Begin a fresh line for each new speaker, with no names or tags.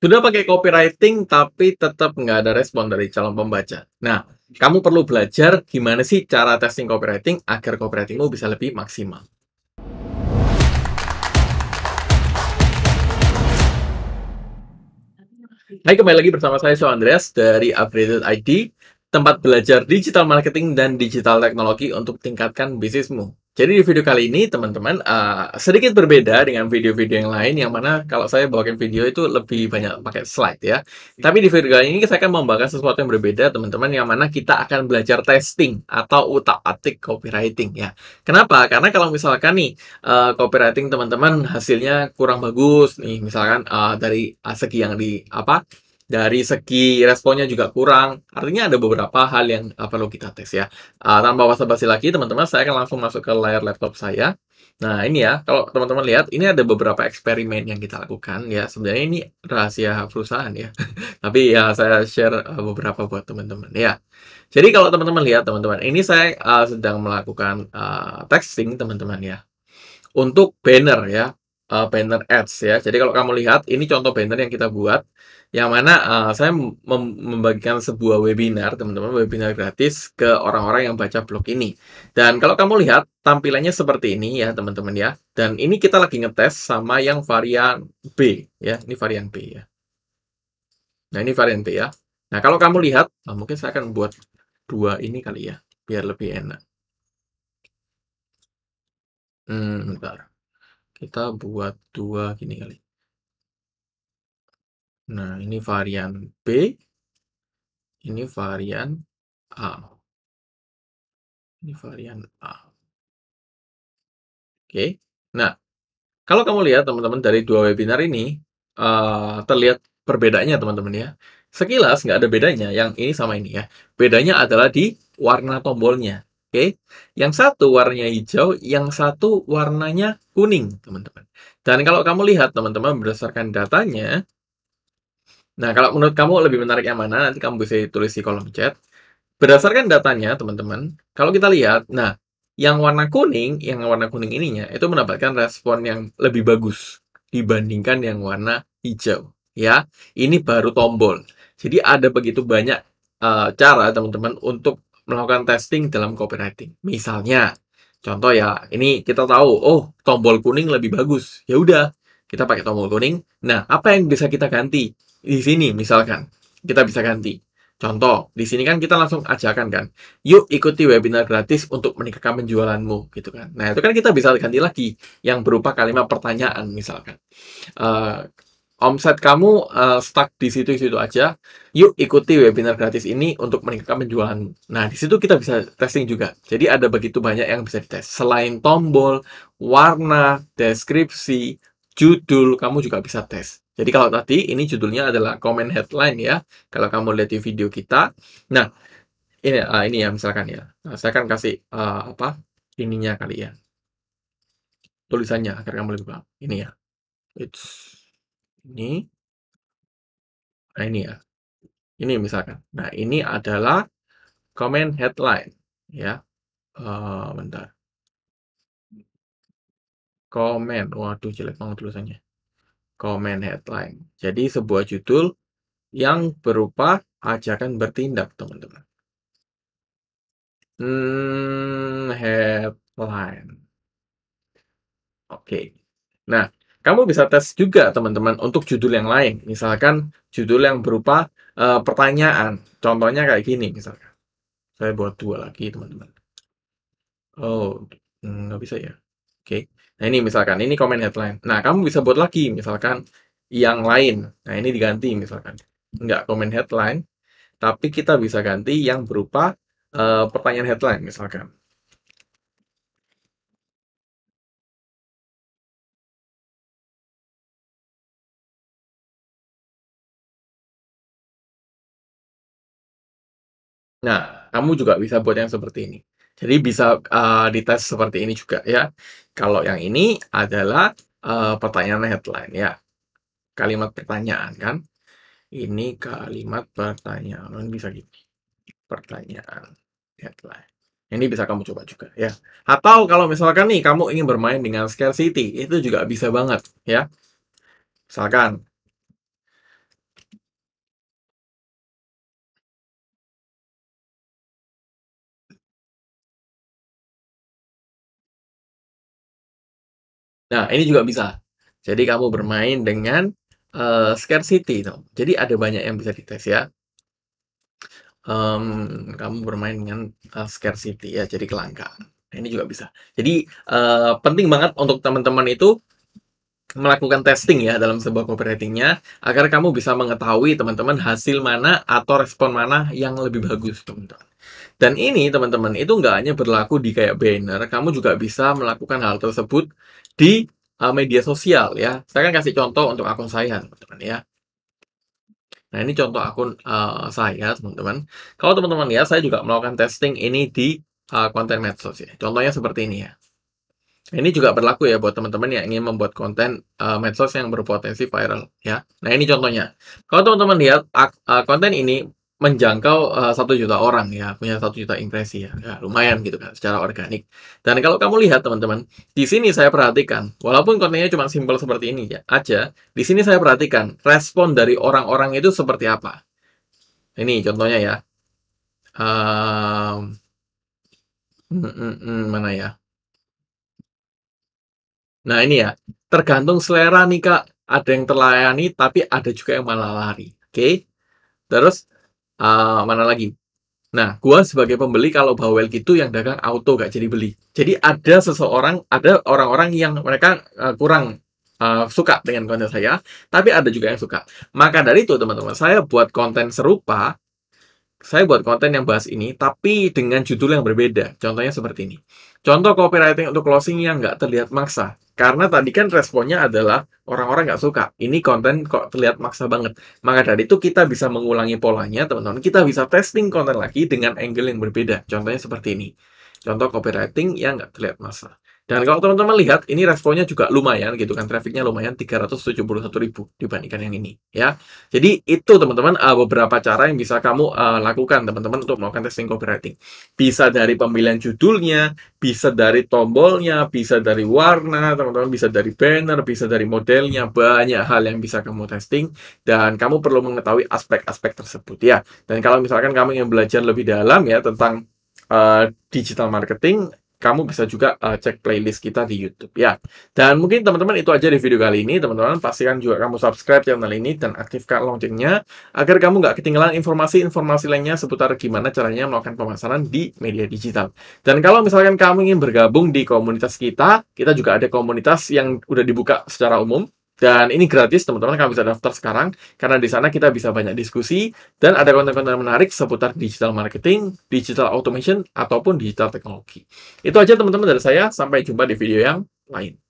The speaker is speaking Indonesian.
Sudah pakai copywriting tapi tetap nggak ada respon dari calon pembaca. Nah, kamu perlu belajar gimana sih cara testing copywriting agar copywritingmu bisa lebih maksimal. Hai, kembali lagi bersama saya So Andreas dari Upgraded ID, tempat belajar digital marketing dan digital teknologi untuk tingkatkan bisnismu. Jadi di video kali ini teman-teman uh, sedikit berbeda dengan video-video yang lain yang mana kalau saya bawakan video itu lebih banyak pakai slide ya. Tapi di video kali ini saya akan membahas sesuatu yang berbeda teman-teman yang mana kita akan belajar testing atau utak-atik copywriting ya. Kenapa? Karena kalau misalkan nih uh, copywriting teman-teman hasilnya kurang bagus nih misalkan uh, dari segi yang di apa dari segi responnya juga kurang. Artinya ada beberapa hal yang eh, perlu kita tes ya. Uh, tanpa basa-basi lagi, teman-teman, saya akan langsung masuk ke layar laptop saya. Nah, ini ya, kalau teman-teman lihat, ini ada beberapa eksperimen yang kita lakukan. Ya, sebenarnya ini rahasia perusahaan ya. Tapi ya, saya share eh, beberapa buat teman-teman ya. Jadi kalau teman-teman lihat, teman-teman, ini saya uh, sedang melakukan uh, texting, teman-teman ya. Untuk banner ya, uh, banner ads ya. Jadi kalau kamu lihat ini contoh banner yang kita buat yang mana uh, saya mem membagikan sebuah webinar, teman-teman, webinar gratis ke orang-orang yang baca blog ini. Dan kalau kamu lihat tampilannya seperti ini ya, teman-teman ya. Dan ini kita lagi ngetes sama yang varian B ya. Ini varian B ya. Nah, ini varian B ya. Nah, kalau kamu lihat, oh, mungkin saya akan buat dua ini kali ya, biar lebih enak. Hmm, bentar. Kita buat dua gini kali. Nah, ini varian B. Ini varian A. Ini varian A. Oke. Nah, kalau kamu lihat teman-teman dari dua webinar ini, uh, terlihat perbedaannya teman-teman ya. Sekilas nggak ada bedanya, yang ini sama ini ya. Bedanya adalah di warna tombolnya. Oke, yang satu warnanya hijau, yang satu warnanya kuning, teman-teman. Dan kalau kamu lihat, teman-teman, berdasarkan datanya, nah kalau menurut kamu lebih menarik yang mana, nanti kamu bisa tulis di kolom chat. Berdasarkan datanya, teman-teman, kalau kita lihat, nah, yang warna kuning, yang warna kuning ininya, itu mendapatkan respon yang lebih bagus dibandingkan yang warna hijau. Ya, ini baru tombol. Jadi ada begitu banyak uh, cara, teman-teman, untuk melakukan testing dalam copywriting. Misalnya, contoh ya, ini kita tahu, oh, tombol kuning lebih bagus. Ya udah, kita pakai tombol kuning. Nah, apa yang bisa kita ganti? Di sini misalkan, kita bisa ganti. Contoh, di sini kan kita langsung ajakan kan, yuk ikuti webinar gratis untuk meningkatkan penjualanmu, gitu kan. Nah, itu kan kita bisa ganti lagi, yang berupa kalimat pertanyaan misalkan. Uh, omset kamu uh, stuck di situ-situ aja, yuk ikuti webinar gratis ini untuk meningkatkan penjualan. Nah, di situ kita bisa testing juga. Jadi ada begitu banyak yang bisa dites. Selain tombol, warna, deskripsi, judul, kamu juga bisa tes. Jadi kalau tadi ini judulnya adalah comment headline ya, kalau kamu lihat di video kita. Nah, ini uh, ini ya misalkan ya. Nah, saya akan kasih uh, apa? ininya kali ya. Tulisannya agar kamu lebih paham. Ini ya. It's ini. Hmm. Nah, ini ya. Ini misalkan. Nah, ini adalah comment headline. Ya. Uh, bentar. Comment. Waduh, jelek banget tulisannya. Comment headline. Jadi, sebuah judul yang berupa ajakan bertindak, teman-teman. Hmm, headline. Oke. Okay. Nah, kamu bisa tes juga teman-teman untuk judul yang lain. Misalkan judul yang berupa uh, pertanyaan. Contohnya kayak gini misalkan. Saya buat dua lagi teman-teman. Oh, hmm, nggak bisa ya. Oke. Okay. Nah ini misalkan, ini komen headline. Nah kamu bisa buat lagi misalkan yang lain. Nah ini diganti misalkan. Nggak komen headline, tapi kita bisa ganti yang berupa uh, pertanyaan headline misalkan. Nah, kamu juga bisa buat yang seperti ini. Jadi bisa uh, dites seperti ini juga ya. Kalau yang ini adalah uh, pertanyaan headline ya. Kalimat pertanyaan kan. Ini kalimat pertanyaan. Bisa gini. Gitu. Pertanyaan headline. Ini bisa kamu coba juga ya. Atau kalau misalkan nih kamu ingin bermain dengan scarcity, itu juga bisa banget ya. Misalkan Nah, ini juga bisa. Jadi kamu bermain dengan uh, scarcity Jadi ada banyak yang bisa dites ya. Um, kamu bermain dengan uh, scarcity ya, jadi kelangkaan. Nah, ini juga bisa. Jadi uh, penting banget untuk teman-teman itu melakukan testing ya dalam sebuah copywritingnya agar kamu bisa mengetahui teman-teman hasil mana atau respon mana yang lebih bagus teman-teman. Dan ini teman-teman itu nggak hanya berlaku di kayak banner, kamu juga bisa melakukan hal tersebut di uh, media sosial ya. Saya akan kasih contoh untuk akun saya teman-teman ya. Nah ini contoh akun uh, saya teman-teman. Kalau teman-teman ya saya juga melakukan testing ini di uh, konten medsos ya. Contohnya seperti ini ya. Ini juga berlaku ya buat teman-teman yang ingin membuat konten uh, medsos yang berpotensi viral ya. Nah ini contohnya. Kalau teman-teman lihat uh, konten ini menjangkau, uh, juta orang ya, punya satu juta impresi ya, ya lumayan gitu kan secara organik. Dan kalau kamu lihat teman-teman, di sini saya perhatikan, walaupun kontennya cuma simpel seperti ini ya aja, di sini saya perhatikan respon dari orang-orang itu seperti apa. Ini contohnya ya. Ehm, hmm, hmm, hmm, mana ya? Nah ini ya, tergantung selera nih Kak, ada yang terlayani tapi ada juga yang malah lari, oke. Terus uh, mana lagi Nah, gua sebagai pembeli kalau bawel gitu yang dagang auto gak jadi beli. Jadi ada seseorang, ada orang-orang yang mereka uh, kurang uh, suka dengan konten saya, tapi ada juga yang suka. Maka dari itu, teman-teman, saya buat konten serupa, saya buat konten yang bahas ini, tapi dengan judul yang berbeda. Contohnya seperti ini. Contoh copywriting untuk closing yang nggak terlihat maksa. Karena tadi kan responnya adalah orang-orang nggak suka. Ini konten kok terlihat maksa banget. Maka dari itu kita bisa mengulangi polanya, teman-teman. Kita bisa testing konten lagi dengan angle yang berbeda. Contohnya seperti ini. Contoh copywriting yang nggak terlihat maksa. Dan kalau teman-teman lihat, ini responnya juga lumayan gitu kan, trafficnya lumayan 371 ribu dibandingkan yang ini ya. Jadi itu teman-teman eh, beberapa cara yang bisa kamu uh, lakukan teman-teman untuk melakukan testing copywriting. Bisa dari pemilihan judulnya, bisa dari tombolnya, bisa dari warna, teman-teman bisa dari banner, bisa dari modelnya, banyak hal yang bisa kamu testing dan kamu perlu mengetahui aspek-aspek tersebut ya. Dan kalau misalkan kamu ingin belajar lebih dalam ya tentang uh, digital marketing kamu bisa juga uh, cek playlist kita di YouTube ya. Dan mungkin teman-teman itu aja di video kali ini. Teman-teman pastikan juga kamu subscribe channel ini dan aktifkan loncengnya agar kamu nggak ketinggalan informasi-informasi lainnya seputar gimana caranya melakukan pemasaran di media digital. Dan kalau misalkan kamu ingin bergabung di komunitas kita, kita juga ada komunitas yang udah dibuka secara umum dan ini gratis, teman-teman, kalian bisa daftar sekarang, karena di sana kita bisa banyak diskusi, dan ada konten-konten menarik seputar digital marketing, digital automation, ataupun digital teknologi. Itu aja, teman-teman, dari saya. Sampai jumpa di video yang lain.